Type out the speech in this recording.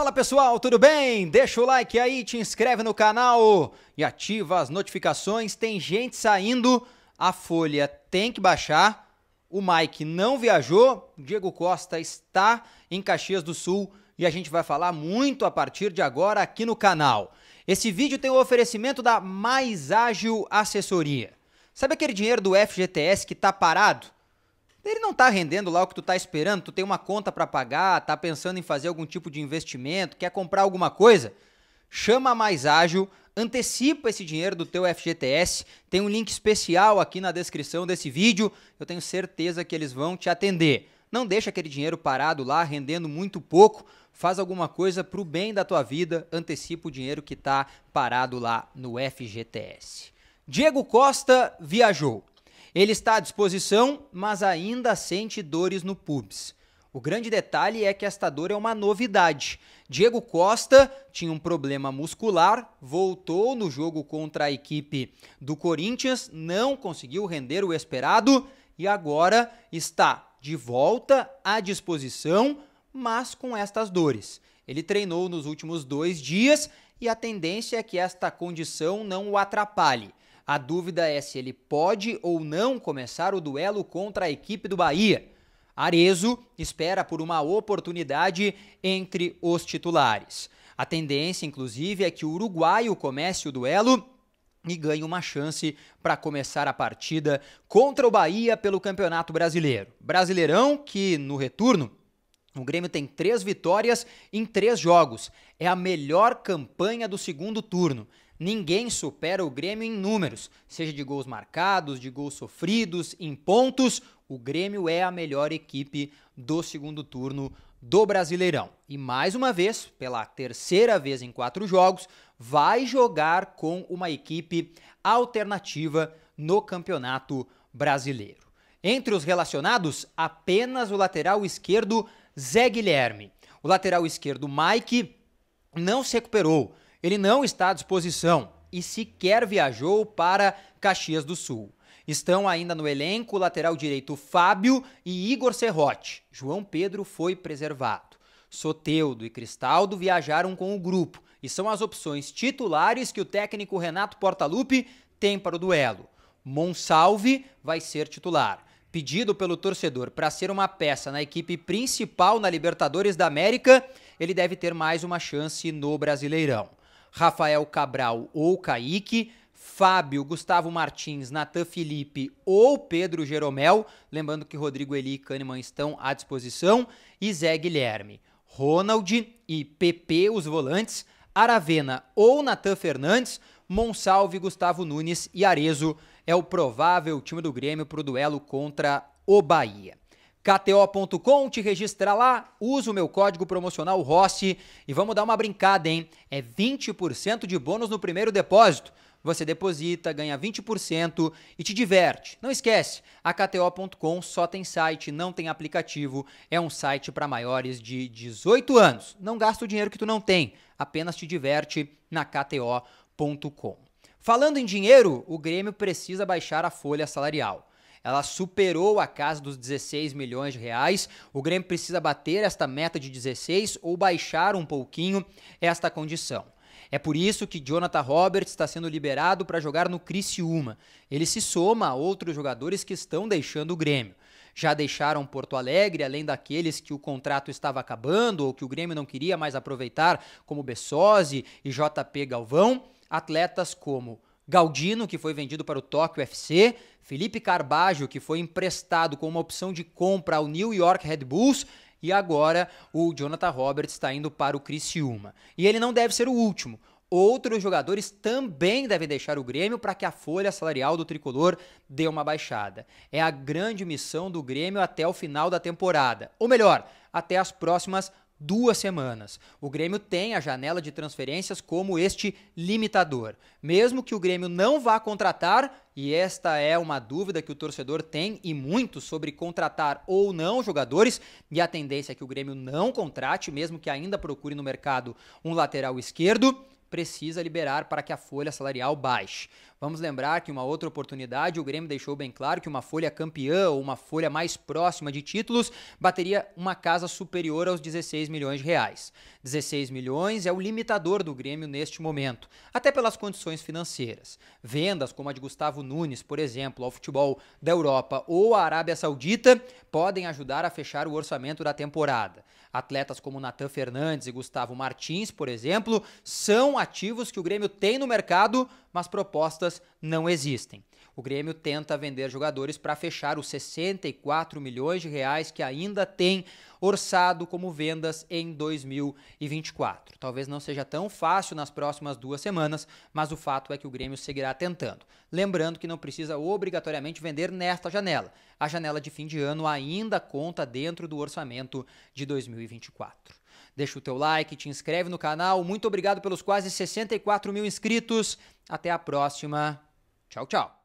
Fala pessoal, tudo bem? Deixa o like aí, te inscreve no canal e ativa as notificações. Tem gente saindo, a folha tem que baixar. O Mike não viajou, Diego Costa está em Caxias do Sul e a gente vai falar muito a partir de agora aqui no canal. Esse vídeo tem o oferecimento da Mais Ágil Assessoria. Sabe aquele dinheiro do FGTS que está parado? Ele não tá rendendo lá o que tu tá esperando, tu tem uma conta para pagar, tá pensando em fazer algum tipo de investimento, quer comprar alguma coisa? Chama mais ágil, antecipa esse dinheiro do teu FGTS. Tem um link especial aqui na descrição desse vídeo. Eu tenho certeza que eles vão te atender. Não deixa aquele dinheiro parado lá, rendendo muito pouco. Faz alguma coisa pro bem da tua vida, antecipa o dinheiro que tá parado lá no FGTS. Diego Costa viajou. Ele está à disposição, mas ainda sente dores no pubis. O grande detalhe é que esta dor é uma novidade. Diego Costa tinha um problema muscular, voltou no jogo contra a equipe do Corinthians, não conseguiu render o esperado e agora está de volta à disposição, mas com estas dores. Ele treinou nos últimos dois dias e a tendência é que esta condição não o atrapalhe. A dúvida é se ele pode ou não começar o duelo contra a equipe do Bahia. Arezo espera por uma oportunidade entre os titulares. A tendência, inclusive, é que o uruguaio comece o duelo e ganhe uma chance para começar a partida contra o Bahia pelo Campeonato Brasileiro. Brasileirão que no retorno o Grêmio tem três vitórias em três jogos. É a melhor campanha do segundo turno. Ninguém supera o Grêmio em números, seja de gols marcados, de gols sofridos, em pontos. O Grêmio é a melhor equipe do segundo turno do Brasileirão. E mais uma vez, pela terceira vez em quatro jogos, vai jogar com uma equipe alternativa no Campeonato Brasileiro. Entre os relacionados, apenas o lateral esquerdo Zé Guilherme. O lateral esquerdo Mike não se recuperou, ele não está à disposição e sequer viajou para Caxias do Sul. Estão ainda no elenco o lateral direito Fábio e Igor Serrote. João Pedro foi preservado. Soteudo e Cristaldo viajaram com o grupo e são as opções titulares que o técnico Renato Portaluppi tem para o duelo. Monsalve vai ser titular. Pedido pelo torcedor para ser uma peça na equipe principal na Libertadores da América, ele deve ter mais uma chance no Brasileirão. Rafael Cabral ou Kaique, Fábio, Gustavo Martins, Natan Felipe ou Pedro Jeromel, lembrando que Rodrigo Eli e Kahneman estão à disposição, e Zé Guilherme. Ronald e PP, os volantes, Aravena ou Natan Fernandes, Monsalve, Gustavo Nunes e Arezo é o provável time do Grêmio para o duelo contra o Bahia. KTO.com, te registra lá, usa o meu código promocional Rossi e vamos dar uma brincada, hein? É 20% de bônus no primeiro depósito. Você deposita, ganha 20% e te diverte. Não esquece, a KTO.com só tem site, não tem aplicativo. É um site para maiores de 18 anos. Não gasta o dinheiro que tu não tem, apenas te diverte na KTO.com. Falando em dinheiro, o Grêmio precisa baixar a folha salarial. Ela superou a casa dos 16 milhões de reais. O Grêmio precisa bater esta meta de 16 ou baixar um pouquinho esta condição. É por isso que Jonathan Roberts está sendo liberado para jogar no Criciúma. Ele se soma a outros jogadores que estão deixando o Grêmio. Já deixaram Porto Alegre, além daqueles que o contrato estava acabando ou que o Grêmio não queria mais aproveitar, como Bessosi e JP Galvão, atletas como Galdino, que foi vendido para o Tóquio FC, Felipe Carbajo, que foi emprestado com uma opção de compra ao New York Red Bulls, e agora o Jonathan Roberts está indo para o Criciúma. E ele não deve ser o último. Outros jogadores também devem deixar o Grêmio para que a folha salarial do tricolor dê uma baixada. É a grande missão do Grêmio até o final da temporada. Ou melhor, até as próximas duas semanas. O Grêmio tem a janela de transferências como este limitador. Mesmo que o Grêmio não vá contratar, e esta é uma dúvida que o torcedor tem e muito sobre contratar ou não jogadores, e a tendência é que o Grêmio não contrate, mesmo que ainda procure no mercado um lateral esquerdo precisa liberar para que a folha salarial baixe. Vamos lembrar que uma outra oportunidade o Grêmio deixou bem claro que uma folha campeã ou uma folha mais próxima de títulos bateria uma casa superior aos 16 milhões de reais. 16 milhões é o limitador do Grêmio neste momento, até pelas condições financeiras. Vendas como a de Gustavo Nunes, por exemplo, ao futebol da Europa ou à Arábia Saudita podem ajudar a fechar o orçamento da temporada. Atletas como Natan Fernandes e Gustavo Martins, por exemplo, são ativos que o Grêmio tem no mercado, mas propostas não existem. O Grêmio tenta vender jogadores para fechar os 64 milhões de reais que ainda tem orçado como vendas em 2024. Talvez não seja tão fácil nas próximas duas semanas, mas o fato é que o Grêmio seguirá tentando. Lembrando que não precisa obrigatoriamente vender nesta janela. A janela de fim de ano ainda conta dentro do orçamento de 2024. Deixa o teu like, te inscreve no canal. Muito obrigado pelos quase 64 mil inscritos. Até a próxima. Tchau, tchau.